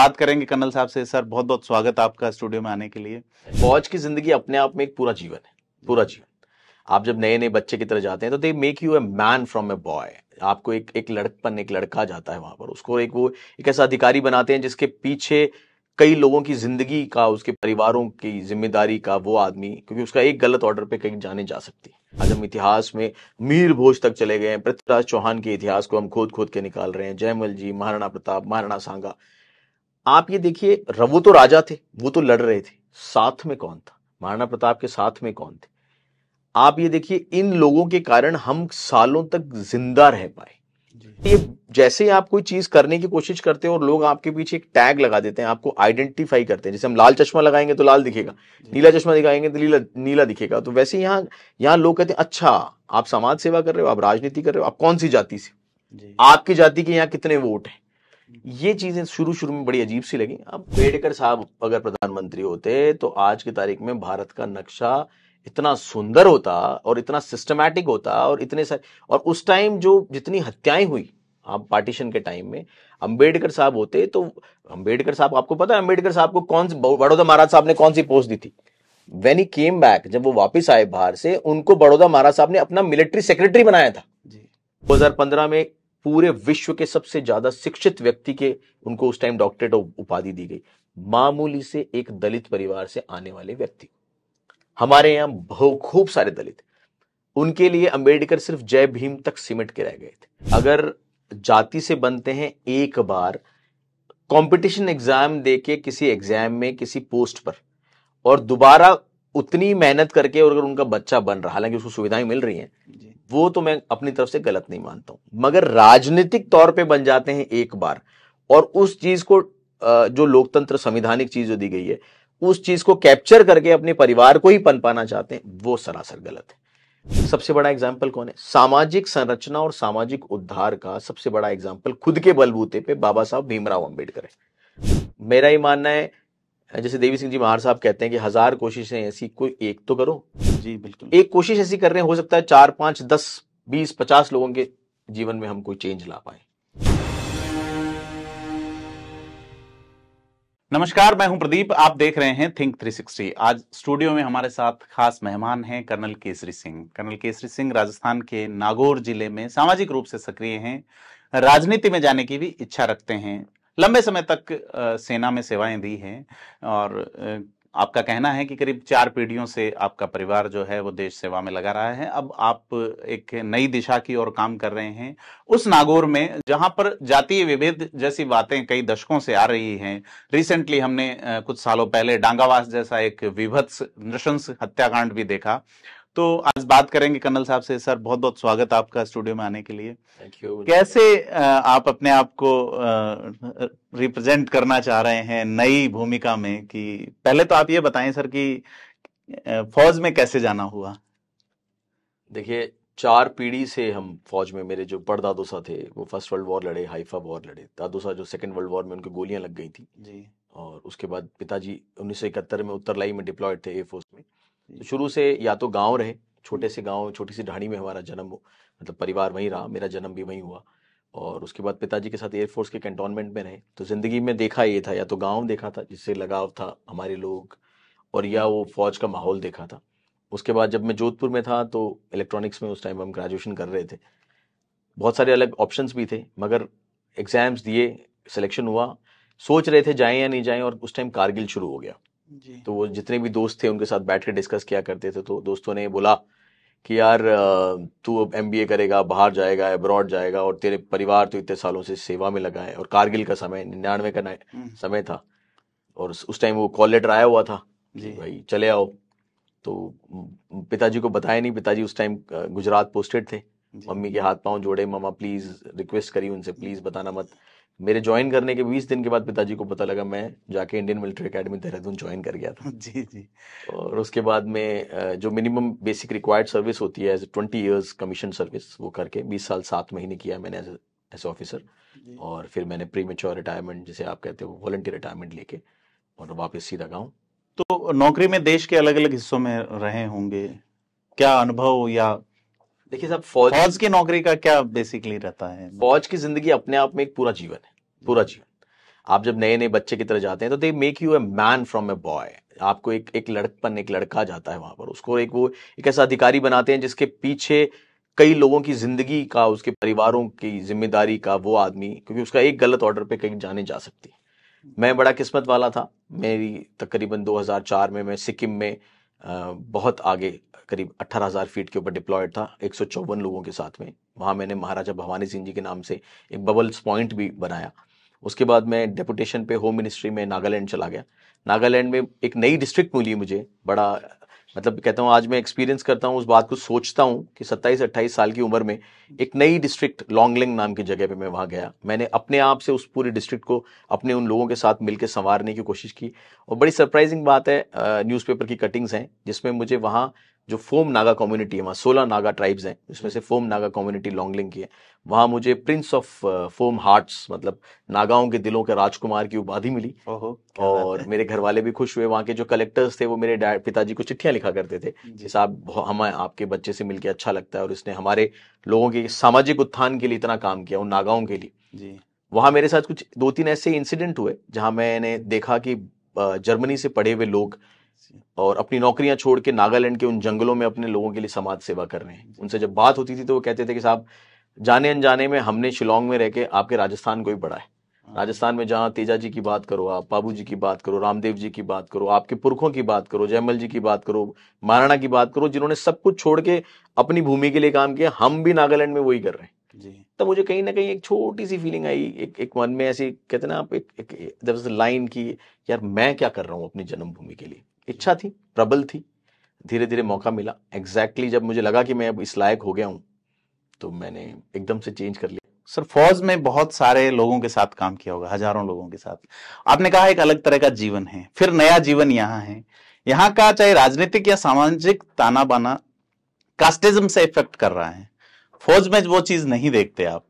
बात करेंगे कर्नल साहब से सर बहुत बहुत स्वागत आपका स्टूडियो में आने के लिए फौज की जिंदगी अपने आप में एक पूरा जीवन है पूरा जीवन आप जब नए नए बच्चे की तरह जाते हैं तो they make you a man from a boy आपको एक एक लड़कपन एक लड़का जाता है वहां पर उसको एक वो एक ऐसा अधिकारी बनाते हैं जिसके पीछे कई लोगों की जिंदगी का उसके परिवारों की जिम्मेदारी का वो आदमी क्योंकि उसका एक गलत ऑर्डर पे कहीं जाने जा सकती है आज हम इतिहास में मीर भोज तक चले गए हैं पृथ्वीराज चौहान के इतिहास को हम खोद खोद के निकाल रहे हैं जयमल जी महाराणा प्रताप महाराणा सांगा आप ये देखिए वो तो राजा थे वो तो लड़ रहे थे साथ में कौन था महाराणा प्रताप के साथ में कौन थे आप ये देखिए इन लोगों के कारण हम सालों तक जिंदा रह पाए ये जैसे ही आप कोई चीज करने की कोशिश करते हैं और लोग आपके पीछे एक टैग लगा देते हैं आपको आइडेंटिफाई करते हैं जैसे हम लाल चश्मा लगाएंगे तो लाल दिखेगा नीला चश्मा दिखाएंगे तो नीला नीला दिखेगा तो वैसे यहाँ यहाँ लोग कहते हैं अच्छा आप समाज सेवा कर रहे हो आप राजनीति कर रहे हो आप कौन सी जाति से आपकी जाति के यहाँ कितने वोट हैं ये चीज़ें शुरू शुरू में बड़ी अजीब सी लगी अब अम्बेडकर साहब अगर प्रधानमंत्री होते तो आज की तारीख में भारत का नक्शा इतना सुंदर होता और इतना सिस्टमैटिक होता और इतने सारे और उस टाइम जो जितनी हत्याएं हुई आप पार्टीशन के टाइम में अंबेडकर साहब होते तो अंबेडकर साहब आपको पता है अंबेडकर साहब को कौन बड़ौदा महाराज साहब ने कौन सी पोस्ट दी थी वेन ही केम बैक जब वो वापस आए बाहर से उनको बड़ौदा महाराज साहब ने अपना मिलिट्री सेक्रेटरी बनाया था दो हजार में पूरे विश्व के सबसे ज्यादा शिक्षित व्यक्ति के उनको उस टाइम डॉक्टरेट उपाधि दी गई मामूली से एक दलित परिवार से आने वाले व्यक्ति हमारे यहाँ बहुत खूब सारे दलित उनके लिए अंबेडकर सिर्फ जय भीम तक सिमट के रह गए थे अगर जाति से बनते हैं एक बार कंपटीशन एग्जाम देके किसी एग्जाम में किसी पोस्ट पर और दोबारा उतनी मेहनत करके और अगर उनका बच्चा बन रहा हालांकि उसको सुविधाएं मिल रही हैं वो तो मैं अपनी तरफ से गलत नहीं मानता हूं मगर राजनीतिक तौर पे बन जाते हैं एक बार और उस चीज को जो लोकतंत्र संविधानिक चीज जो दी गई है उस चीज को कैप्चर करके अपने परिवार को ही पनपाना चाहते हैं वो सरासर गलत है सबसे बड़ा एग्जाम्पल कौन है सामाजिक संरचना और सामाजिक उद्धार का सबसे बड़ा एग्जाम्पल खुद के बलबूते पे बाबा साहब भीमराव अंबेडकर है मेरा ये मानना है जैसे देवी सिंह जी महार साहब कहते हैं कि हजार कोशिशें ऐसी कोई एक तो करो जी बिल्कुल एक कोशिश ऐसी कर रहे हैं हो सकता है चार पांच दस बीस पचास लोगों के जीवन में हम कोई चेंज ला पाए नमस्कार मैं हूं प्रदीप आप देख रहे हैं थिंक 360 आज स्टूडियो में हमारे साथ खास मेहमान हैं कर्नल केसरी सिंह कर्नल केसरी सिंह राजस्थान के नागौर जिले में सामाजिक रूप से सक्रिय हैं राजनीति में जाने की भी इच्छा रखते हैं लंबे समय तक सेना में सेवाएं दी हैं और आपका कहना है कि करीब चार पीढ़ियों से आपका परिवार जो है वो देश सेवा में लगा रहा है अब आप एक नई दिशा की ओर काम कर रहे हैं उस नागौर में जहां पर जातीय विभेद जैसी बातें कई दशकों से आ रही हैं रिसेंटली हमने कुछ सालों पहले डांगावास जैसा एक विभत्स नृशंस हत्याकांड भी देखा तो आज बात करेंगे कर्नल साहब से सर बहुत बहुत स्वागत आपका स्टूडियो में आने के लिए थैंक यू कैसे आप अपने आप को रिप्रेजेंट करना चाह रहे हैं नई भूमिका में कि पहले तो आप ये बताएं सर कि फौज में कैसे जाना हुआ देखिए चार पीढ़ी से हम फौज में मेरे जो सा थे वो फर्स्ट वर्ल्ड वॉर लड़े हाइफा वॉर लड़े दादोसा जो सेकेंड वर्ल्ड वॉर में उनको गोलियां लग गई थी जी और उसके बाद पिताजी उन्नीस में उत्तरलाई में डिप्लॉयड थे एयरफोर्स तो शुरू से या तो गाँव रहे छोटे से गाँव छोटी सी ढाणी में हमारा जन्म हो मतलब परिवार वहीं रहा मेरा जन्म भी वहीं हुआ और उसके बाद पिताजी के साथ एयरफोर्स के कैंटोनमेंट में रहे तो ज़िंदगी में देखा ये था या तो गांव देखा था जिससे लगाव था हमारे लोग और या वो फौज का माहौल देखा था उसके बाद जब मैं जोधपुर में था तो इलेक्ट्रॉनिक्स में उस टाइम हम ग्रेजुएशन कर रहे थे बहुत सारे अलग ऑप्शन भी थे मगर एग्ज़ाम्स दिए सिलेक्शन हुआ सोच रहे थे जाएँ या नहीं जाएँ और उस टाइम कारगिल शुरू हो गया तो वो जितने भी दोस्त थे उनके साथ बैठ कर डिस्कस किया करते थे तो दोस्तों ने बोला कि यार तू अब एम करेगा बाहर जाएगा अब्रॉड जाएगा और तेरे परिवार तो इतने सालों से सेवा में लगा है और कारगिल का समय निन्यानवे का हम्म। समय था और उस टाइम वो कॉल लेटर आया हुआ था जी भाई चले आओ तो पिताजी को बताया नहीं पिताजी उस टाइम गुजरात पोस्टेड थे मम्मी के हाथ पांव जोड़े मामा प्लीज रिक्वेस्ट करी उनसे प्लीज बताना मत मेरे ज्वाइन करने के 20 दिन के बाद पिताजी को पता लगा मैं जाके Indian military academy Dehradun join कर गया था जी जी और उसके बाद में जो मिनिमम बेसिक रिक्वायर्ड सर्विस होती है age twenty years commission service वो करके बीस साल सात महीने किया मैंने एज ऑफिसर और फिर मैंने प्री मेच्योर रिटायरमेंट जिसे आप कहते हो वॉलंटियर रिटायरमेंट लेके और वापस सीधा गाँव तो नौकरी में देश के अलग अलग हिस्सों में रहे होंगे क्या अनुभव या देखिए साहब फौज फौज की नौकरी का क्या बेसिकली रहता है फौज की जिंदगी अपने आप में एक पूरा जीवन है पूरा जीवन आप जब नए नए बच्चे की तरह जाते हैं तो they make you a man from a boy आपको एक एक लड़कपन एक लड़का जाता है वहां पर उसको एक वो एक ऐसा अधिकारी बनाते हैं जिसके पीछे कई लोगों की जिंदगी का उसके परिवारों की जिम्मेदारी का वो आदमी क्योंकि उसका एक गलत ऑर्डर पे कहीं जाने जा सकती मैं बड़ा किस्मत वाला था मेरी तकरीबन 2004 में मैं सिक्किम में बहुत आगे करीब 18,000 फीट के ऊपर डिप्लॉयड था एक लोगों के साथ में वहां मैंने महाराजा भवानी सिंह जी के नाम से एक बबल्स पॉइंट भी बनाया उसके बाद मैं डेपुटेशन पे होम मिनिस्ट्री में नागालैंड चला गया नागालैंड में एक नई डिस्ट्रिक्ट मिली मुझे बड़ा मतलब कहता हूँ आज मैं एक्सपीरियंस करता हूँ उस बात को सोचता हूँ कि सत्ताईस अट्ठाईस साल की उम्र में एक नई डिस्ट्रिक्ट लॉन्गलिंग नाम की जगह पे मैं वहाँ गया मैंने अपने आप से उस पूरे डिस्ट्रिक्ट को अपने उन लोगों के साथ मिलकर संवारने की कोशिश की और बड़ी सरप्राइजिंग बात है न्यूज़पेपर की कटिंग्स हैं जिसमें मुझे वहाँ जो फोम नागा कम्युनिटी है वहाँ सोलह नागा ट्राइब्स हैं उसमें से फोम नागा कम्युनिटी लॉन्गलिंग की है वहाँ मुझे प्रिंस ऑफ फोम हार्ट्स मतलब नागाओं के दिलों के राजकुमार की उपाधि मिली और मेरे घर वाले भी खुश हुए वहाँ के जो कलेक्टर्स थे वो मेरे पिताजी को चिट्ठियाँ लिखा करते थे कि साहब हमें आपके बच्चे से मिलकर अच्छा लगता है और इसने हमारे लोगों के सामाजिक उत्थान के लिए इतना काम किया उन नागाओं के लिए वहाँ मेरे साथ कुछ दो तीन ऐसे इंसिडेंट हुए जहाँ मैंने देखा कि जर्मनी uh, से पढ़े हुए लोग और अपनी नौकरियां छोड़ के नागालैंड के उन जंगलों में अपने लोगों के लिए समाज सेवा कर रहे हैं उनसे जब बात होती थी तो वो कहते थे कि साहब जाने अनजाने में हमने शिलोंग में रह के आपके राजस्थान को ही बढ़ा है हाँ। राजस्थान में जहाँ तेजा जी की बात करो आप बाबू जी की बात करो रामदेव जी की बात करो आपके पुरखों की बात करो जयमल जी की बात करो महाराणा की बात करो जिन्होंने सब कुछ छोड़ के अपनी भूमि के लिए काम किया हम भी नागालैंड में वही कर रहे हैं जी तब मुझे कहीं ना कहीं एक छोटी सी फीलिंग आई एक एक मन में ऐसी कहते ना आप एक, एक, एक लाइन की यार मैं क्या कर रहा हूँ अपनी जन्मभूमि के लिए इच्छा थी प्रबल थी धीरे धीरे मौका मिला एग्जैक्टली exactly जब मुझे लगा कि मैं अब इस लायक हो गया हूँ तो मैंने एकदम से चेंज कर लिया सर फौज में बहुत सारे लोगों के साथ काम किया होगा हजारों लोगों के साथ आपने कहा एक अलग तरह का जीवन है फिर नया जीवन यहाँ है यहाँ का चाहे राजनीतिक या सामाजिक ताना बाना कास्टिज्म से इफेक्ट कर रहा है फौज में वो चीज नहीं देखते आप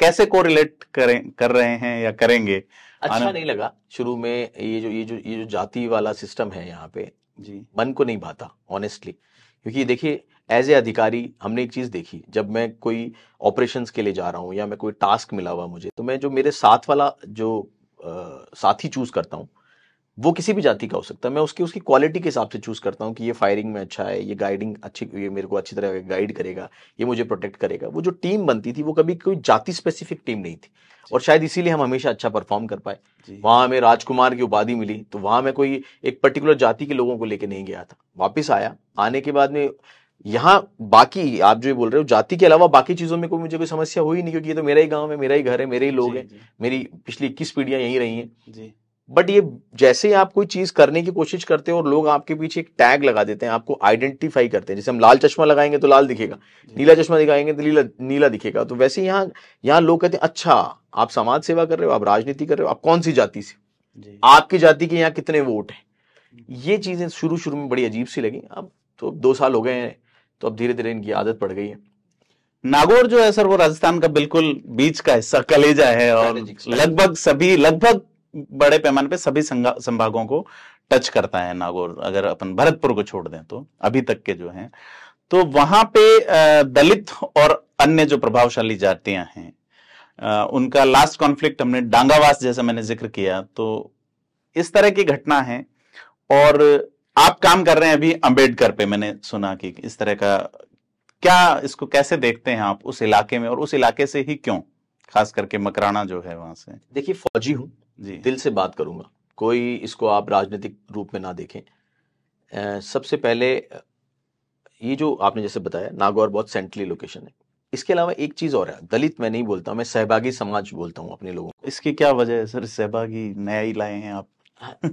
कैसे कोरिलेट करें कर रहे हैं या करेंगे अच्छा नहीं लगा शुरू में ये जो ये जो ये जो जाति वाला सिस्टम है यहाँ पे जी मन को नहीं भाता ऑनेस्टली क्योंकि देखिए एज ए अधिकारी हमने एक चीज़ देखी जब मैं कोई ऑपरेशन के लिए जा रहा हूँ या मैं कोई टास्क मिला हुआ मुझे तो मैं जो मेरे साथ वाला जो आ, साथी चूज करता हूँ वो किसी भी जाति का हो सकता है मैं उसकी उसकी क्वालिटी के हिसाब से चूज करता हूँ कि ये फायरिंग में अच्छा है ये गाइडिंग अच्छी ये मेरे को अच्छी तरह गाइड करेगा ये मुझे प्रोटेक्ट करेगा वो जो टीम बनती थी वो कभी कोई जाति स्पेसिफिक टीम नहीं थी और शायद इसीलिए हम हमेशा अच्छा परफॉर्म कर पाए वहां हमें राजकुमार की उपाधि मिली तो वहां मैं कोई एक पर्टिकुलर जाति के लोगों को लेके नहीं गया था वापिस आया आने के बाद में यहाँ बाकी आप जो बोल रहे हो जाति के अलावा बाकी चीजों में कोई मुझे कोई समस्या हुई नहीं क्योंकि ये तो मेरा ही गांव है मेरा ही घर है मेरे ही लोग हैं मेरी पिछली इक्कीस पीढ़ियां यहीं रही हैं बट ये जैसे ही आप कोई चीज करने की कोशिश करते हो और लोग आपके पीछे एक टैग लगा देते हैं आपको आइडेंटिफाई करते हैं जैसे हम लाल चश्मा लगाएंगे तो लाल दिखेगा नीला चश्मा दिखाएंगे तो नीला नीला दिखेगा तो वैसे यहाँ यहाँ लोग कहते हैं अच्छा आप समाज सेवा कर रहे हो आप राजनीति कर रहे हो आप कौन सी जाति से आपकी जाति के यहाँ कितने वोट हैं ये चीजें शुरू शुरू में बड़ी अजीब सी लगी अब तो दो साल हो गए हैं तो अब धीरे धीरे इनकी आदत पड़ गई है नागौर जो है सर वो राजस्थान का बिल्कुल बीच का हिस्सा कलेजा है और लगभग सभी लगभग बड़े पैमाने पे सभी संभागों को टच करता है नागौर अगर अपन भरतपुर को छोड़ दें तो अभी तक के जो हैं तो वहां पे दलित और अन्य जो प्रभावशाली जातियां हैं उनका लास्ट कॉन्फ्लिक्ट हमने डांगावास जैसा मैंने जिक्र किया तो इस तरह की घटना है और आप काम कर रहे हैं अभी अंबेडकर पे मैंने सुना कि इस तरह का क्या इसको कैसे देखते हैं आप उस इलाके में और उस इलाके से ही क्यों खास करके मकराना जो है वहां से देखिए फौजी हूं जी दिल से बात करूंगा कोई इसको आप राजनीतिक रूप में ना देखें सबसे पहले ये जो आपने जैसे बताया नागौर बहुत सेंट्रली लोकेशन है इसके अलावा एक चीज़ और है दलित मैं नहीं बोलता मैं सहभागी समाज बोलता हूँ अपने लोगों को इसकी क्या वजह है सर सहभागी नया ही लाए हैं आप हाँ,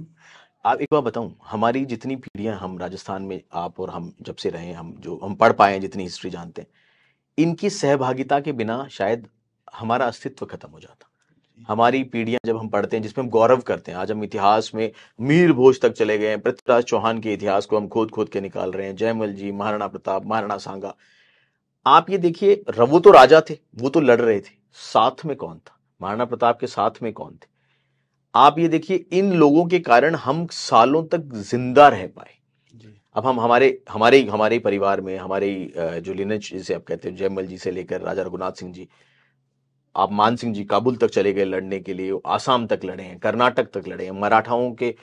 आप एक बार बताऊं हमारी जितनी पीढ़ियां हम राजस्थान में आप और हम जब से रहे हम जो हम पढ़ पाए हैं जितनी हिस्ट्री जानते हैं इनकी सहभागिता के बिना शायद हमारा अस्तित्व खत्म हो जाता हमारी पीढ़ियां जब हम पढ़ते हैं जिसमें हम गौरव करते हैं आज हम इतिहास में मीर भोज तक चले गए हैं पृथ्वीराज चौहान के इतिहास को हम खोद खोद के निकाल रहे हैं जयमल जी महाराणा प्रताप महाराणा सांगा आप ये देखिए वो तो राजा थे वो तो लड़ रहे थे साथ में कौन था महाराणा प्रताप के साथ में कौन थे आप ये देखिए इन लोगों के कारण हम सालों तक जिंदा रह पाए अब हम हमारे हमारे हमारे परिवार में हमारे जो लिनच जिसे आप कहते हैं जयमल जी से लेकर राजा रघुनाथ सिंह जी आप मान सिंह जी काबुल तक चले गए लड़ने के लिए आसाम तक लड़े हैं कर्नाटक तक लड़े हैं मराठाओं के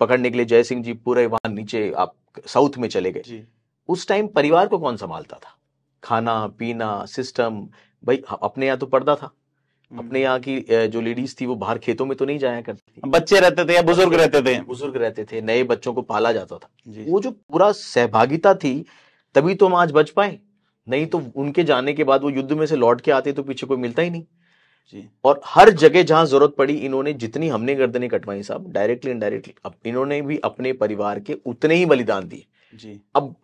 पकड़ने के लिए जय सिंह जी पूरे वहां नीचे आप साउथ में चले गए उस टाइम परिवार को कौन संभालता था खाना पीना सिस्टम भाई अपने यहाँ तो पर्दा था हम्म। अपने यहाँ की जो लेडीज थी वो बाहर खेतों में तो नहीं जाया करती बच्चे रहते थे या बुजुर्ग रहते थे बुजुर्ग रहते थे नए बच्चों को पाला जाता था वो जो पूरा सहभागिता थी तभी तो हम आज बच पाए नहीं तो उनके जाने के बाद वो युद्ध में से लौट के आते तो पीछे कोई मिलता ही नहीं जी और हर जगह जहां जरूरत पड़ी इन्होंने जितनी हमने गर्दने कटवाई साहब डायरेक्टली इनडायरेक्टली अब इन्होंने भी अपने परिवार के उतने ही बलिदान दिए जी अब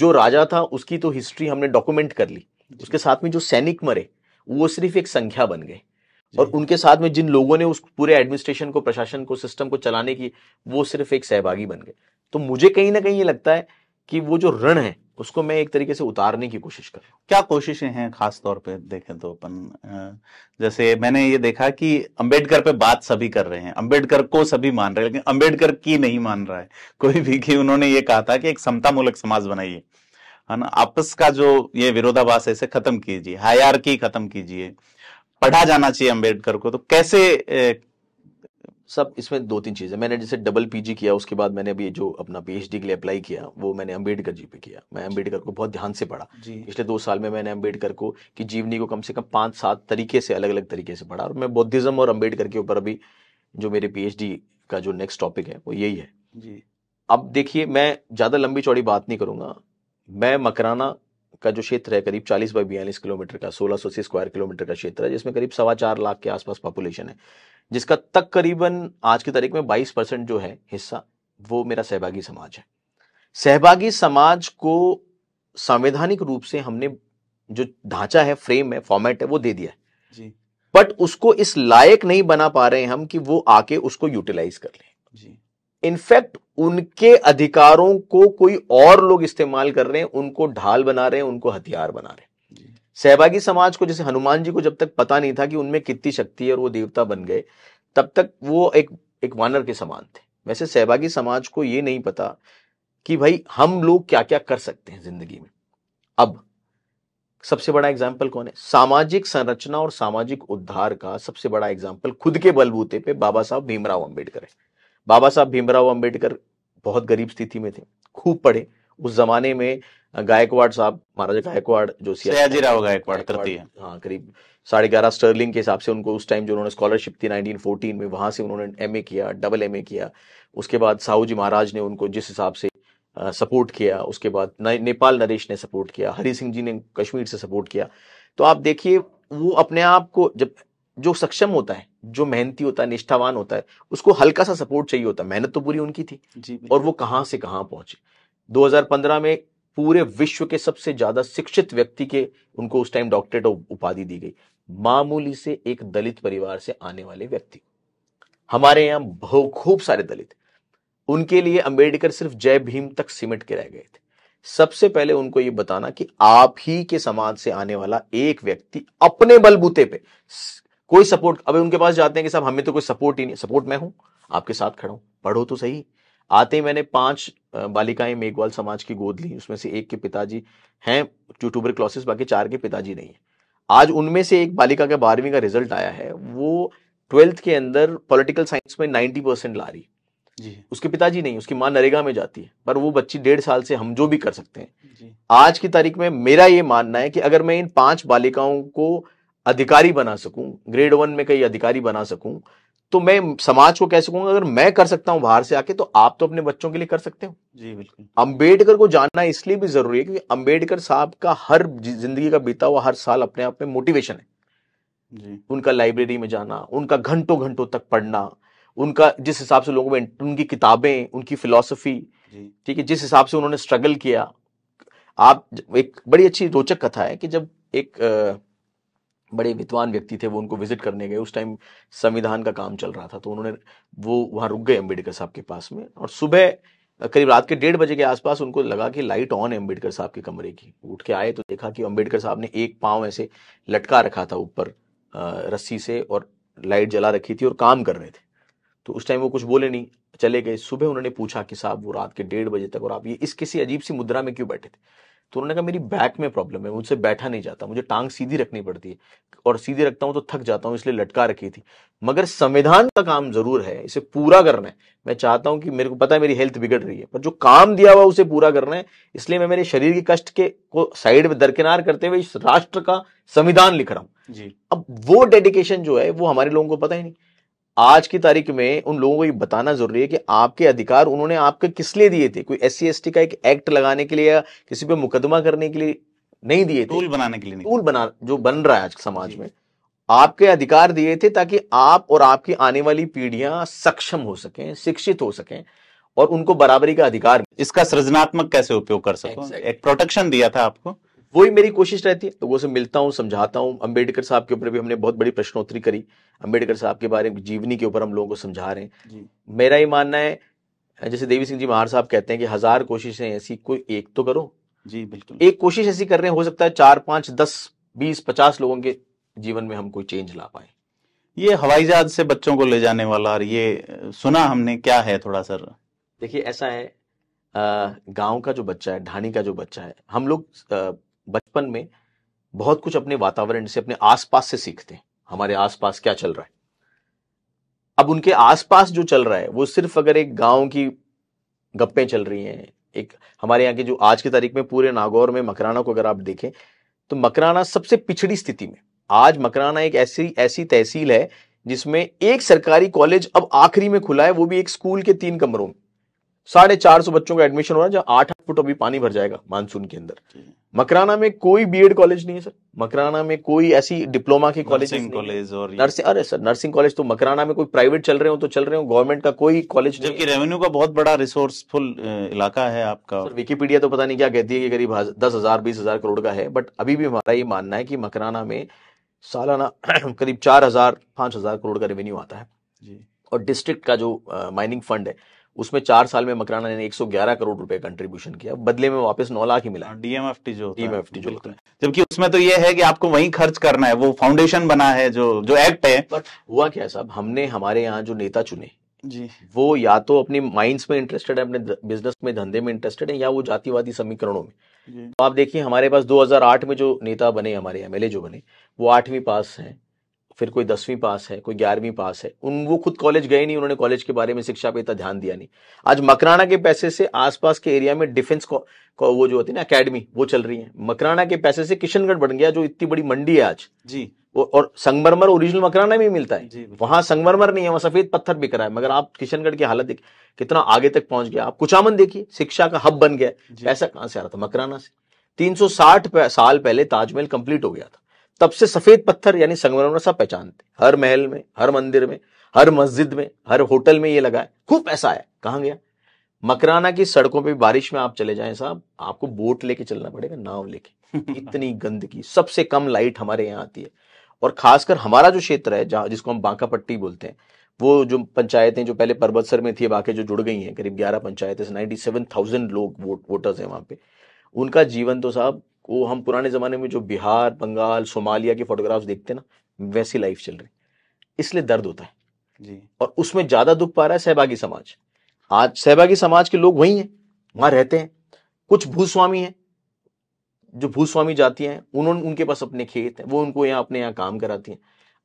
जो राजा था उसकी तो हिस्ट्री हमने डॉक्यूमेंट कर ली उसके साथ में जो सैनिक मरे वो सिर्फ एक संख्या बन गए और उनके साथ में जिन लोगों ने उस पूरे एडमिनिस्ट्रेशन को प्रशासन को सिस्टम को चलाने की वो सिर्फ एक सहभागी बन गए तो मुझे कहीं ना कहीं ये लगता है कि वो जो ऋण है उसको मैं एक तरीके से उतारने की कोशिश कर क्या कोशिशें हैं खास तौर पे देखें तो अपन जैसे मैंने ये देखा कि अंबेडकर पे बात सभी कर रहे हैं अंबेडकर को सभी मान रहे हैं लेकिन अंबेडकर की नहीं मान रहा है कोई भी कि उन्होंने ये कहा था कि एक समता मूलक समाज बनाइए है ना आपस का जो ये विरोधाभास है इसे खत्म कीजिए की खत्म कीजिए पढ़ा जाना चाहिए अम्बेडकर को तो कैसे सब इसमें दो तीन चीज़ें मैंने जैसे डबल पीजी किया उसके बाद मैंने अभी जो अपना पीएचडी के लिए अप्लाई किया वो मैंने अम्बेडकर जी पे किया मैं अम्बेडकर को बहुत ध्यान से पढ़ा पिछले दो साल में मैंने अम्बेडकर को की जीवनी को कम से कम पाँच सात तरीके से अलग अलग तरीके से पढ़ा और मैं बौद्धिज्म और अम्बेडकर के ऊपर अभी जो मेरे पी का जो नेक्स्ट टॉपिक है वो यही है जी अब देखिए मैं ज़्यादा लंबी चौड़ी बात नहीं करूँगा मैं मकराना का जो क्षेत्र है करीब 40 बाई बयालीस किलोमीटर का 1600 सौ स्क्वायर किलोमीटर का क्षेत्र है जिसमें करीब सवा चार लाख के आसपास पॉपुलेशन है जिसका तक करीबन आज की तारीख में 22 परसेंट जो है हिस्सा वो मेरा सहभागी समाज है सहभागी समाज को संवैधानिक रूप से हमने जो ढांचा है फ्रेम है फॉर्मेट है वो दे दिया है जी बट उसको इस लायक नहीं बना पा रहे हम कि वो आके उसको यूटिलाइज कर ले इनफैक्ट उनके अधिकारों को कोई और लोग इस्तेमाल कर रहे हैं उनको ढाल बना रहे हैं उनको हथियार बना रहे हैं सहभागी समाज को जैसे हनुमान जी को जब तक पता नहीं था कि उनमें कितनी शक्ति है और वो देवता बन गए तब तक वो एक एक वानर के समान थे वैसे सहभागी समाज को ये नहीं पता कि भाई हम लोग क्या क्या कर सकते हैं जिंदगी में अब सबसे बड़ा एग्जाम्पल कौन है सामाजिक संरचना और सामाजिक उद्धार का सबसे बड़ा एग्जाम्पल खुद के बलबूते पे बाबा साहब भीमराव अंबेडकर है बाबा साहब भीमराव अम्बेडकर बहुत गरीब स्थिति में थे खूब पढ़े उस जमाने में गायकवाड़ साहब महाराजा गायकवाड़ जो सयाजीराव गायकवाड़ है हाँ करीब साढ़े ग्यारह स्टर्लिंग के हिसाब से उनको उस टाइम जो उन्होंने स्कॉलरशिप थी 1914 में वहां से उन्होंने एमए किया डबल एमए किया उसके बाद साहू जी महाराज ने उनको जिस हिसाब से सपोर्ट किया उसके बाद नेपाल नरेश ने सपोर्ट किया हरी सिंह जी ने कश्मीर से सपोर्ट किया तो आप देखिए वो अपने आप को जब जो सक्षम होता है जो मेहनती होता है निष्ठावान होता है उसको हल्का सा सपोर्ट चाहिए होता है मेहनत तो पूरी उनकी थी और वो कहां से कहां पहुंचे 2015 में पूरे विश्व के सबसे ज्यादा शिक्षित व्यक्ति के उनको उस टाइम डॉक्टरेट उपाधि दी गई मामूली से एक दलित परिवार से आने वाले व्यक्ति हमारे यहां बहुत खूब सारे दलित उनके लिए अंबेडकर सिर्फ जय भीम तक सिमट के रह गए थे सबसे पहले उनको यह बताना कि आप ही के समाज से आने वाला एक व्यक्ति अपने बलबूते पे कोई सपोर्ट अब उनके पास जाते हैं कि साहब हमें तो कोई सपोर्ट ही नहीं सपोर्ट मैं हूं आपके साथ खड़ा हूं पढ़ो तो सही आते ही मैंने पांच बालिकाएं मेघवाल समाज की गोद ली उसमें से एक के पिताजी हैं ट्यूटूबर क्लासेस बाकी चार के पिताजी नहीं है आज उनमें से एक बालिका का बारहवीं का रिजल्ट आया है वो ट्वेल्थ के अंदर पॉलिटिकल साइंस में नाइन्टी परसेंट ला रही जी उसके पिताजी नहीं उसकी माँ नरेगा में जाती है पर वो बच्ची डेढ़ साल से हम जो भी कर सकते हैं आज की तारीख में मेरा ये मानना है कि अगर मैं इन पांच बालिकाओं को अधिकारी बना सकूं ग्रेड वन में कई अधिकारी बना सकूं तो मैं समाज को कह सकूंगा अगर मैं कर सकता हूं बाहर से आके तो आप तो अपने बच्चों के लिए कर सकते हो जी बिल्कुल अंबेडकर को जानना इसलिए भी जरूरी है क्योंकि अंबेडकर साहब का हर जिंदगी का बीता हुआ हर साल अपने आप में मोटिवेशन है जी। उनका लाइब्रेरी में जाना उनका घंटों घंटों तक पढ़ना उनका जिस हिसाब से लोगों में उनकी किताबें उनकी फिलोसफी ठीक है जिस हिसाब से उन्होंने स्ट्रगल किया आप एक बड़ी अच्छी रोचक कथा है कि जब एक बड़े विद्वान व्यक्ति थे वो उनको विजिट करने गए उस टाइम संविधान का काम चल रहा था तो उन्होंने वो वहाँ रुक गए अम्बेडकर साहब के पास में और सुबह करीब रात के डेढ़ बजे के आसपास उनको लगा कि लाइट ऑन है अम्बेडकर साहब के कमरे की उठ के आए तो देखा कि अम्बेडकर साहब ने एक पाँव ऐसे लटका रखा था ऊपर रस्सी से और लाइट जला रखी थी और काम कर रहे थे तो उस टाइम वो कुछ बोले नहीं चले गए सुबह उन्होंने पूछा कि साहब वो रात के डेढ़ बजे तक और आप ये इस किसी अजीब सी मुद्रा में क्यों बैठे थे तो उन्होंने कहा मेरी बैक में प्रॉब्लम है मुझसे बैठा नहीं जाता मुझे टांग सीधी रखनी पड़ती है और सीधी रखता हूँ तो थक जाता हूँ इसलिए लटका रखी थी मगर संविधान का काम जरूर है इसे पूरा करना है मैं चाहता हूँ कि मेरे को पता है मेरी हेल्थ बिगड़ रही है पर जो काम दिया हुआ उसे पूरा करना है इसलिए मैं मेरे शरीर के कष्ट के को साइड में दरकिनार करते हुए इस राष्ट्र का संविधान लिख रहा हूँ अब वो डेडिकेशन जो है वो हमारे लोगों को पता ही नहीं आज की तारीख में उन लोगों को ये बताना जरूरी है कि आपके अधिकार उन्होंने आपके किस लिए दिए थे कोई एस सी का एक एक्ट लगाने के लिए या किसी पे मुकदमा करने के लिए नहीं दिए थे टूल बनाने के लिए टूल बना जो बन रहा है आज समाज में आपके अधिकार दिए थे ताकि आप और आपकी आने वाली पीढ़ियां सक्षम हो सकें शिक्षित हो सकें और उनको बराबरी का अधिकार इसका सृजनात्मक कैसे उपयोग कर सकते exactly. एक प्रोटेक्शन दिया था आपको वही मेरी कोशिश रहती है लोगों से मिलता हूँ समझाता हूँ अम्बेडकर साहब के ऊपर भी हमने बहुत बड़ी प्रश्नोत्तरी करी अम्बेडकर साहब के बारे में जीवनी के ऊपर हम लोगों को समझा रहे हैं मेरा ये मानना है जैसे देवी सिंह जी महार साहब कहते हैं कि हजार कोशिशें ऐसी कोई एक तो करो जी बिल्कुल एक कोशिश ऐसी कर रहे हैं हो सकता है चार पांच दस बीस पचास लोगों के जीवन में हम कोई चेंज ला पाए ये हवाई जहाज से बच्चों को ले जाने वाला और ये सुना हमने क्या है थोड़ा सर देखिए ऐसा है गांव का जो बच्चा है ढाणी का जो बच्चा है हम लोग बचपन में बहुत कुछ अपने वातावरण से अपने आसपास से सीखते हैं हमारे आसपास क्या चल रहा है अब उनके आसपास जो चल रहा है वो सिर्फ अगर एक गांव की गप्पे चल रही हैं एक हमारे यहाँ के जो आज की तारीख में पूरे नागौर में मकराना को अगर आप देखें तो मकराना सबसे पिछड़ी स्थिति में आज मकराना एक ऐसी ऐसी तहसील है जिसमें एक सरकारी कॉलेज अब आखिरी में खुला है वो भी एक स्कूल के तीन कमरों में साढ़े चार सौ बच्चों का एडमिशन हो रहा है जहां आठ आठ फुट अभी पानी भर जाएगा मानसून के अंदर मकराना में कोई बी कॉलेज नहीं है सर मकराना में कोई ऐसी डिप्लोमा के कॉलेज कॉलेज और नर्सिंग अरे सर नर्सिंग कॉलेज तो मकराना में कोई प्राइवेट चल रहे हो तो चल रहे हो गवर्नमेंट का कोई कॉलेज जबकि रेवेन्यू का बहुत बड़ा रिसोर्सफुल इलाका है आपका विकीपीडिया तो पता नहीं क्या कहती है कि करीब दस हजार बीस हजार करोड़ का है बट अभी भी हमारा ये मानना है कि मकराना में सालाना करीब चार हजार पांच हजार करोड़ का रेवेन्यू आता है और डिस्ट्रिक्ट का जो माइनिंग फंड है उसमें चार साल में मकराना ने 111 करोड़ रुपए कंट्रीब्यूशन किया बदले में वापस नौ लाख ही मिला डीएमएफटी हाँ, जो डीएमएफटी जो होता है जबकि उसमें तो यह है कि आपको वही खर्च करना है वो फाउंडेशन बना है जो जो एक्ट है बट हुआ क्या साहब हमने हमारे यहाँ जो नेता चुने जी वो या तो अपने माइंड्स में इंटरेस्टेड है अपने बिजनेस में धंधे में इंटरेस्टेड है या वो जातिवादी समीकरणों में तो आप देखिए हमारे पास 2008 में जो नेता बने हमारे एमएलए जो बने वो आठवीं पास हैं फिर कोई दसवीं पास है कोई ग्यारहवीं पास है उन वो खुद कॉलेज गए नहीं उन्होंने कॉलेज के बारे में शिक्षा पे इतना ध्यान दिया नहीं आज मकराना के पैसे से आसपास के एरिया में डिफेंस वो जो होती है ना अकेडमी वो चल रही है मकराना के पैसे से किशनगढ़ बन गया जो इतनी बड़ी मंडी है आज जी और संगमरमर ओरिजिनल मकराना में मिलता है वहां संगमरमर नहीं है वहां सफेद पत्थर बिक रहा है मगर आप किशनगढ़ की हालत देखिए कितना आगे तक पहुंच गया आप कुचामन देखिए शिक्षा का हब बन गया पैसा कहां से आ रहा था मकराना से तीन साल पहले ताजमहल कंप्लीट हो गया था तब से सफेद पत्थर यानी संगमरमर साहब पहचानते हर महल में हर मंदिर में हर मस्जिद में हर होटल में ये लगा है खूब पैसा आया कहा गया मकराना की सड़कों पे बारिश में आप चले जाएं साहब आपको बोट लेके चलना पड़ेगा नाव लेके इतनी गंदगी सबसे कम लाइट हमारे यहाँ आती है और खासकर हमारा जो क्षेत्र है जहाँ जिसको हम बांका पट्टी बोलते हैं वो जो पंचायतें जो पहले पर्वतसर में थी बाकी जो जुड़ गई हैं करीब ग्यारह पंचायतें नाइन्टी सेवन थाउजेंड लोग वोट वोटर्स हैं वहाँ पे उनका जीवन तो साहब वो हम पुराने ज़माने में जो बिहार बंगाल सोमालिया की फोटोग्राफ्स देखते ना वैसी लाइफ चल रही इसलिए दर्द होता है जी और उसमें ज़्यादा दुख पा रहा है सहभागी समाज आज सहभागी समाज के लोग वही है वहां रहते हैं कुछ भूस्वामी है जो भूस्वामी जाती हैं उन्होंने उनके पास अपने खेत हैं वो उनको यहाँ अपने यहाँ काम कराती हैं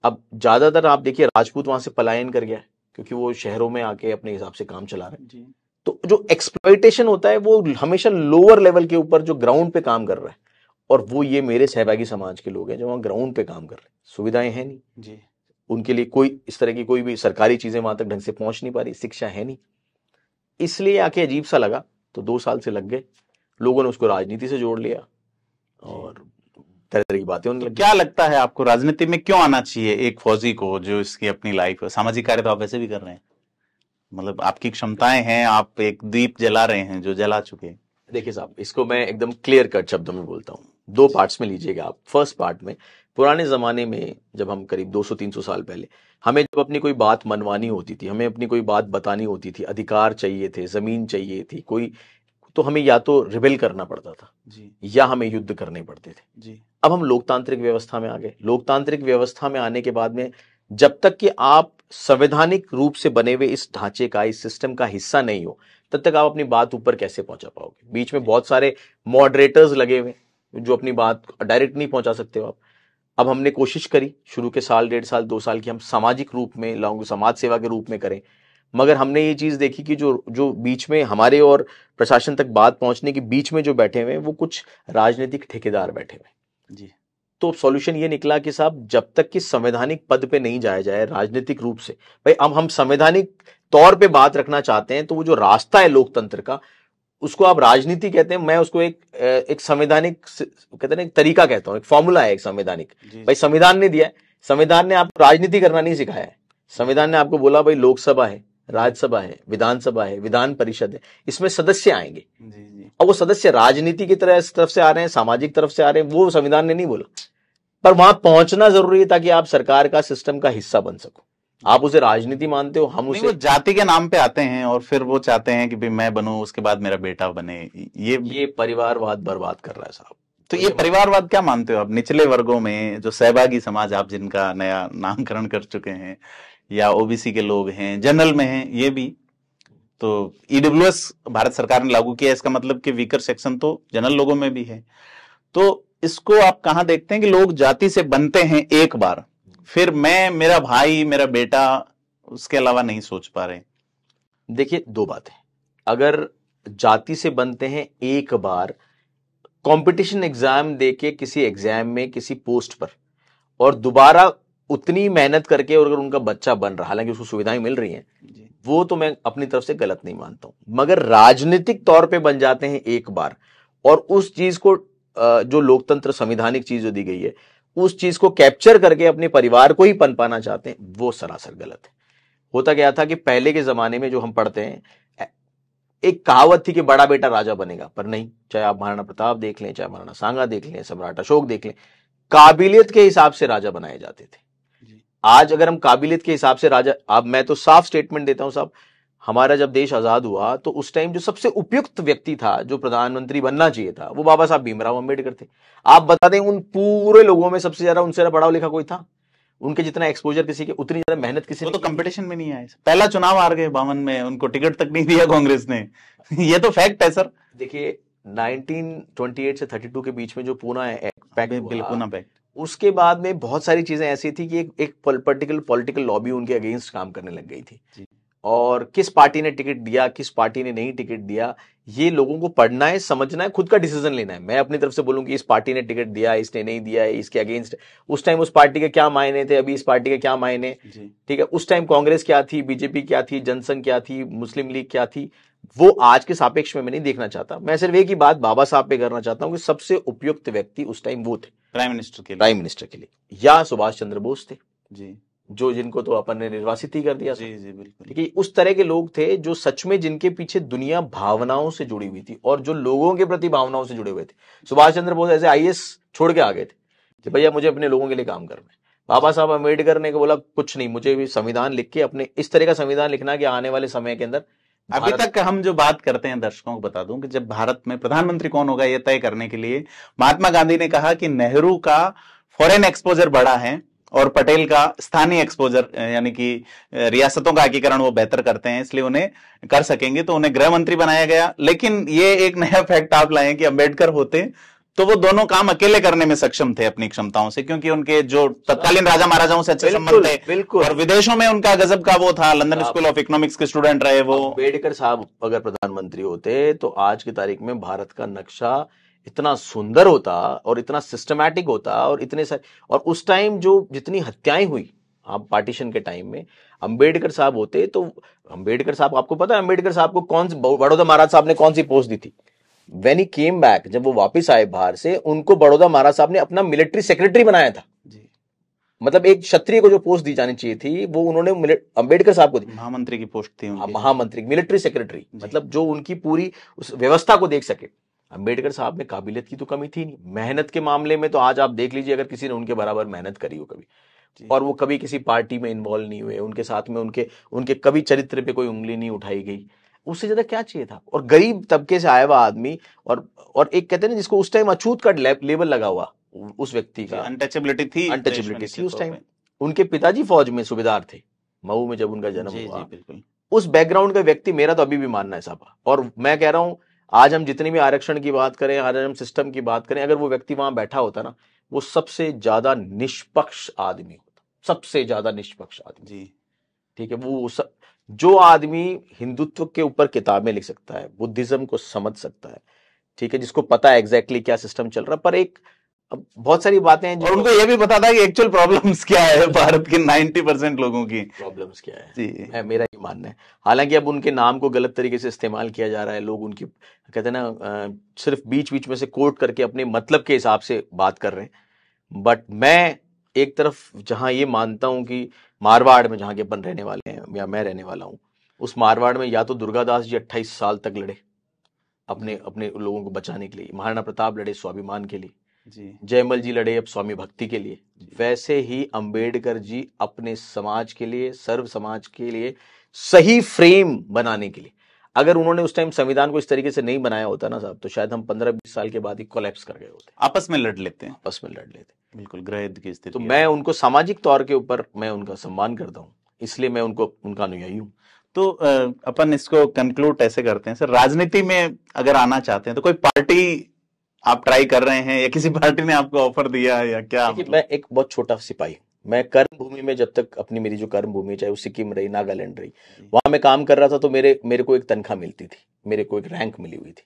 अब ज़्यादातर आप देखिए राजपूत वहां से पलायन कर गया है क्योंकि वो शहरों में आके अपने हिसाब से काम चला रहे हैं तो जो एक्सप्लाइटेशन होता है वो हमेशा लोअर लेवल के ऊपर जो ग्राउंड पे काम कर रहा है और वो ये मेरे सहभागी समाज के लोग हैं जो वहाँ ग्राउंड पे काम कर रहे हैं सुविधाएं हैं नहीं जी उनके लिए कोई इस तरह की कोई भी सरकारी चीज़ें वहां तक ढंग से पहुंच नहीं पा रही शिक्षा है नहीं इसलिए आके अजीब सा लगा तो दो साल से लग गए लोगों ने उसको राजनीति से जोड़ लिया और तरह तरह की बातें तो क्या लगता है आपको राजनीति में क्यों आना चाहिए एक फौजी को जो इसकी अपनी लाइफ सामाजिक कार्य तो आप वैसे भी कर रहे हैं मतलब आपकी क्षमताएं हैं आप एक दीप जला रहे हैं जो जला चुके हैं देखिए साहब इसको मैं एकदम क्लियर कट शब्दों में बोलता हूँ दो पार्ट्स में लीजिएगा आप फर्स्ट पार्ट में पुराने ज़माने में जब हम करीब 200-300 साल पहले हमें जब अपनी कोई बात मनवानी होती थी हमें अपनी कोई बात बतानी होती थी अधिकार चाहिए थे ज़मीन चाहिए थी कोई तो हमें या तो रिबेल करना पड़ता था जी। या हमें युद्ध करने पड़ते थे जी। अब हम लोकतांत्रिक व्यवस्था में आ गए लोकतांत्रिक व्यवस्था में आने के बाद में जब तक कि आप संवैधानिक रूप से बने हुए इस ढांचे का इस सिस्टम का हिस्सा नहीं हो तब तक आप अपनी बात ऊपर कैसे पहुंचा पाओगे बीच में बहुत सारे मॉडरेटर्स लगे हुए जो अपनी बात डायरेक्ट नहीं पहुंचा सकते हो आप अब हमने कोशिश करी शुरू के साल डेढ़ साल दो साल की हम सामाजिक रूप में लाऊंगे समाज सेवा के रूप में करें मगर हमने ये चीज़ देखी कि जो जो बीच में हमारे और प्रशासन तक बात पहुंचने के बीच में जो बैठे हुए हैं वो कुछ राजनीतिक ठेकेदार बैठे हुए जी तो सॉल्यूशन ये निकला कि साहब जब तक कि संवैधानिक पद पे नहीं जाया जाए राजनीतिक रूप से भाई अब हम संवैधानिक तौर पे बात रखना चाहते हैं तो वो जो रास्ता है लोकतंत्र का उसको आप राजनीति कहते हैं मैं उसको एक एक संवैधानिक कहते हैं एक तरीका कहता हूँ एक फॉर्मूला है एक संवैधानिक भाई संविधान ने दिया है संविधान ने आपको राजनीति करना नहीं सिखाया है संविधान ने आपको बोला भाई लोकसभा है राज्यसभा है विधानसभा है विधान परिषद है इसमें सदस्य आएंगे जी जी। और वो सदस्य राजनीति की तरह तरफ से आ रहे हैं सामाजिक तरफ से आ रहे हैं वो संविधान ने नहीं बोला पर वहां पहुंचना जरूरी है ताकि आप सरकार का सिस्टम का हिस्सा बन सको आप उसे राजनीति मानते हो हम उसे वो जाति के नाम पे आते हैं और फिर वो चाहते हैं कि भी मैं बनू उसके बाद मेरा बेटा बने ये ये परिवारवाद बर्बाद कर रहा है साहब तो ये परिवारवाद क्या मानते हो आप निचले वर्गों में जो सहभागी समाज आप जिनका नया नामकरण कर चुके हैं या ओबीसी के लोग हैं जनरल में हैं ये भी तो ईडब्ल्यू e भारत सरकार ने लागू किया इसका मतलब कि वीकर सेक्शन तो जनरल लोगों में भी है तो इसको आप कहा देखते हैं कि लोग जाति से बनते हैं एक बार फिर मैं मेरा भाई मेरा बेटा उसके अलावा नहीं सोच पा रहे देखिए दो बातें अगर जाति से बनते हैं एक बार कंपटीशन एग्जाम देके किसी एग्जाम में किसी पोस्ट पर और दोबारा उतनी मेहनत करके और अगर उनका बच्चा बन रहा हालांकि उसको सुविधाएं मिल रही हैं वो तो मैं अपनी तरफ से गलत नहीं मानता हूं मगर राजनीतिक तौर पे बन जाते हैं एक बार और उस चीज को जो लोकतंत्र संविधानिक चीज जो दी गई है उस चीज को कैप्चर करके अपने परिवार को ही पनपाना चाहते हैं वो सरासर गलत है होता क्या था कि पहले के जमाने में जो हम पढ़ते हैं एक कहावत थी कि बड़ा बेटा राजा बनेगा पर नहीं चाहे आप महाराणा प्रताप देख लें चाहे महाराणा सांगा देख लें सम्राट अशोक देख लें काबिलियत के हिसाब से राजा बनाए जाते थे आज अगर हम काबिलियत के हिसाब से राजा अब मैं तो साफ स्टेटमेंट देता हूं साहब हमारा जब देश आज़ाद हुआ तो उस टाइम जो सबसे उपयुक्त व्यक्ति था जो प्रधानमंत्री बनना चाहिए था वो बाबा साहब भीमराव अम्बेडकर थे आप बता दें उन पूरे लोगों में सबसे ज़्यादा उनसे पढ़ा लिखा कोई था उनके जितना एक्सपोजर किसी के उतनी ज्यादा मेहनत किसी वो तो कंपटीशन में नहीं आए पहला चुनाव आ गए बावन में उनको टिकट तक नहीं दिया कांग्रेस ने ये तो फैक्ट है सर देखिए 1928 से 32 के बीच में जो पूना एक्ट पैक्ट उसके बाद में बहुत सारी चीजें ऐसी थी कि एक पोलिटिकल पर्टिकुलर पॉलिटिकल लॉबी उनके अगेंस्ट काम करने लग गई थी और किस पार्टी ने टिकट दिया किस पार्टी ने नहीं टिकट दिया ये लोगों को पढ़ना है समझना है खुद का डिसीजन लेना है मैं अपनी तरफ से बोलूँ कि इस पार्टी ने टिकट दिया इसने नहीं दिया है इसके अगेंस्ट उस टाइम उस पार्टी के क्या मायने थे अभी इस पार्टी के क्या मायने ठीक है उस टाइम कांग्रेस क्या थी बीजेपी क्या थी जनसंघ क्या थी मुस्लिम लीग क्या थी वो आज के सापेक्ष में मैं नहीं देखना चाहता मैं सिर्फ एक ही बात बाबा साहब पे करना चाहता हूँ कि सबसे उपयुक्त व्यक्ति उस टाइम वो थे प्राइम मिनिस्टर के लिए प्राइम मिनिस्टर के लिए या सुभाष चंद्र बोस थे जी जो जिनको तो अपन ने निर्वासित ही कर दिया जी जी बिल्कुल ठीक उस तरह के लोग थे जो सच में जिनके पीछे दुनिया भावनाओं से जुड़ी हुई थी और जो लोगों के प्रति भावनाओं से जुड़े हुए थे सुभाष चंद्र बोस ऐसे आई छोड़ के आ गए थे कि भैया मुझे अपने लोगों के लिए काम करना है बाबा साहब अम्बेडकर ने बोला कुछ नहीं मुझे भी संविधान लिख के अपने इस तरह का संविधान लिखना कि आने वाले समय के अंदर अभी तक हम जो बात करते हैं दर्शकों को बता दूं कि जब भारत में प्रधानमंत्री कौन होगा यह तय करने के लिए महात्मा गांधी ने कहा कि नेहरू का फॉरेन एक्सपोजर बड़ा है और पटेल का स्थानीय एक्सपोजर यानी कि रियासतों का एकीकरण वो बेहतर करते हैं इसलिए उन्हें कर सकेंगे तो उन्हें गृह मंत्री बनाया गया लेकिन ये एक नया फैक्ट आप लाए कि अंबेडकर होते तो वो दोनों काम अकेले करने में सक्षम थे अपनी क्षमताओं से क्योंकि उनके जो तत्कालीन राजा महाराजाओं से अच्छे संबंध थे बिल्कुल और विदेशों में उनका गजब का वो था लंदन स्कूल ऑफ इकोनॉमिक्स के स्टूडेंट रहे वो अम्बेडकर साहब अगर प्रधानमंत्री होते तो आज की तारीख में भारत का नक्शा इतना सुंदर होता और इतना सिस्टमैटिक होता और इतने सारे और उस टाइम जो जितनी हत्याएं हुई आप पार्टीशन के टाइम में अंबेडकर साहब होते तो अंबेडकर साहब आपको पता है अंबेडकर साहब को कौन बड़ौदा महाराज साहब ने कौन सी पोस्ट दी थी वेन ही केम बैक जब वो वापस आए बाहर से उनको बड़ौदा महाराज साहब ने अपना मिलिट्री सेक्रेटरी बनाया था मतलब एक क्षत्रिय को जो पोस्ट दी जानी चाहिए थी वो उन्होंने अंबेडकर साहब को दी महामंत्री की पोस्ट थी हाँ, महामंत्री मिलिट्री सेक्रेटरी मतलब जो उनकी पूरी उस व्यवस्था को देख सके अंबेडकर साहब में काबिलियत की तो कमी थी नहीं मेहनत के मामले में तो आज आप देख लीजिए अगर किसी ने उनके बराबर मेहनत करी हो कभी और वो कभी किसी पार्टी में इन्वॉल्व नहीं हुए उनके साथ में उनके उनके कभी चरित्र पे कोई उंगली नहीं उठाई गई उससे ज्यादा क्या चाहिए था और गरीब तबके से आया हुआ आदमी और और एक कहते ना जिसको उस टाइम अछूत का लेबल लगा हुआ उस व्यक्ति का अनटचेबिलिटी थी अनटचेबिलिटी थी उस टाइम उनके पिताजी फौज में सूबेदार थे मऊ में जब उनका जन्म हुआ बिल्कुल उस बैकग्राउंड का व्यक्ति मेरा तो अभी भी मानना है साहब और मैं कह रहा हूँ आज हम जितनी भी आरक्षण की बात करें आज हम सिस्टम की बात करें अगर वो व्यक्ति वहां बैठा होता ना वो सबसे ज्यादा निष्पक्ष आदमी होता सबसे ज्यादा निष्पक्ष आदमी जी ठीक है वो सब जो आदमी हिंदुत्व के ऊपर किताबें लिख सकता है बुद्धिज्म को समझ सकता है ठीक है जिसको पता है एग्जैक्टली exactly क्या सिस्टम चल रहा है पर एक अब बहुत सारी बातें हैं और उनको ये भी बताता था कि एक्चुअल प्रॉब्लम्स क्या है भारत के 90 परसेंट लोगों की प्रॉब्लम्स क्या है जी है मेरा ये मानना है हालांकि अब उनके नाम को गलत तरीके से इस्तेमाल किया जा रहा है लोग उनकी कहते हैं ना सिर्फ बीच बीच में से कोट करके अपने मतलब के हिसाब से बात कर रहे हैं बट मैं एक तरफ जहाँ ये मानता हूँ कि मारवाड़ में जहाँ के अपन रहने वाले हैं या मैं रहने वाला हूँ उस मारवाड़ में या तो दुर्गादास जी अट्ठाईस साल तक लड़े अपने अपने लोगों को बचाने के लिए महाराणा प्रताप लड़े स्वाभिमान के लिए जयमल जी लड़े अब स्वामी भक्ति के लिए वैसे ही अंबेडकर जी अपने समाज के लिए सर्व समाज के लिए सही फ्रेम बनाने के लिए अगर उन्होंने उस टाइम संविधान को इस तरीके से नहीं बनाया होता ना साहब तो शायद हम पंद्रह बीस साल के बाद ही कोलेप्स कर गए होते आपस में लड़ लेते हैं आपस में लड़ लेते हैं बिल्कुल ग्रह की स्थिति तो मैं उनको सामाजिक तौर के ऊपर मैं उनका सम्मान करता हूँ इसलिए मैं उनको उनका अनुयायी हूँ तो अपन इसको कंक्लूड ऐसे करते हैं सर राजनीति में अगर आना चाहते हैं तो कोई पार्टी आप ट्राई कर रहे हैं या किसी पार्टी ने आपको ऑफर दिया है या क्या आपको? मैं एक बहुत छोटा सिपाही मैं कर्म भूमि में जब तक अपनी मेरी जो कर्म भूमि चाहे वो सिक्किम रही नागालैंड रही वहां मैं काम कर रहा था तो मेरे मेरे को एक तनख्वाह मिलती थी मेरे को एक रैंक मिली हुई थी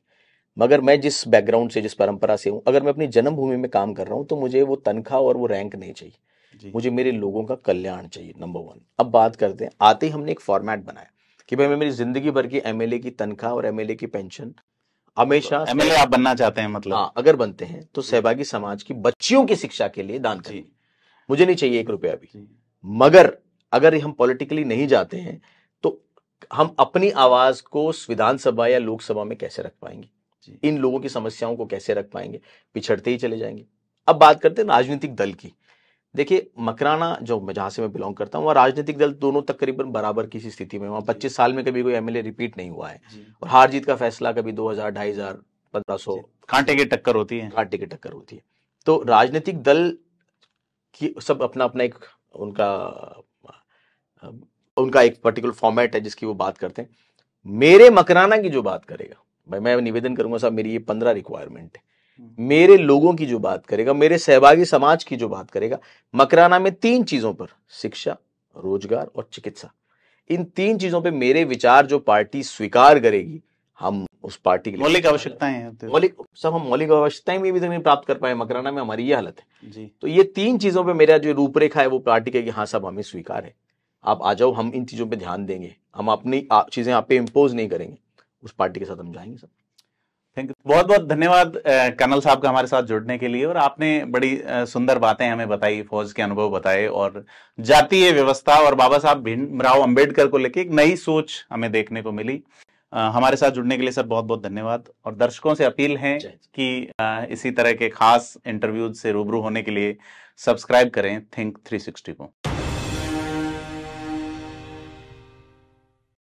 मगर मैं जिस बैकग्राउंड से जिस परंपरा से हूँ अगर मैं अपनी जन्मभूमि में काम कर रहा हूँ तो मुझे वो तनख्वाह और वो रैंक नहीं चाहिए मुझे मेरे लोगों का कल्याण चाहिए नंबर वन अब बात करते हैं आते ही हमने एक फॉर्मेट बनाया कि भाई मैं मेरी जिंदगी भर की एमएलए की तनख्वाह और एमएलए की पेंशन हमेशा एमएलए आप बनना चाहते हैं मतलब आ, हाँ, अगर बनते हैं तो सहभागी समाज की बच्चियों की शिक्षा के लिए दान करें मुझे नहीं चाहिए एक रुपया भी मगर अगर हम पॉलिटिकली नहीं जाते हैं तो हम अपनी आवाज को विधानसभा या लोकसभा में कैसे रख पाएंगे इन लोगों की समस्याओं को कैसे रख पाएंगे पिछड़ते ही चले जाएंगे अब बात करते हैं राजनीतिक दल की देखिए मकराना जो मैं जहाँ से मैं बिलोंग करता हूँ वहाँ राजनीतिक दल दोनों तकरीबन बराबर किसी स्थिति में वहाँ पच्चीस साल में कभी कोई एमएलए रिपीट नहीं हुआ है और हार जीत का फैसला कभी दो हजार ढाई हजार पंद्रह सौ कांटे की टक्कर होती है कांटे की टक्कर होती है तो राजनीतिक दल की सब अपना अपना एक उनका उनका एक पर्टिकुलर फॉर्मेट है जिसकी वो बात करते हैं मेरे मकराना की जो बात करेगा भाई मैं निवेदन करूंगा साहब मेरी ये पंद्रह रिक्वायरमेंट है हम्म। मेरे लोगों की जो बात करेगा मेरे सहभागी समाज की जो बात करेगा मकराना में तीन चीजों पर शिक्षा रोजगार और चिकित्सा इन तीन चीजों पे मेरे विचार जो पार्टी स्वीकार करेगी हम उस पार्टी की मौलिक आवश्यकताएं मौलिक सब हम मौलिक आवश्यकताएं भी नहीं प्राप्त कर पाए मकराना में हमारी ये हालत है जी तो ये तीन चीजों पे मेरा जो रूपरेखा है वो पार्टी कहेगी हाँ सब हमें स्वीकार है आप आ जाओ हम इन चीजों पे ध्यान देंगे हम अपनी चीजें आप पे इम्पोज नहीं करेंगे उस पार्टी के साथ हम जाएंगे सब थैंक यू बहुत बहुत धन्यवाद कर्नल साहब का हमारे साथ जुड़ने के लिए और आपने बड़ी सुंदर बातें हमें बताई फौज के अनुभव बताए और जातीय व्यवस्था और बाबा साहब भीमराव अंबेडकर को लेकर एक नई सोच हमें देखने को मिली आ, हमारे साथ जुड़ने के लिए सर बहुत बहुत धन्यवाद और दर्शकों से अपील है कि आ, इसी तरह के खास इंटरव्यूज से रूबरू होने के लिए सब्सक्राइब करें थिंक थ्री को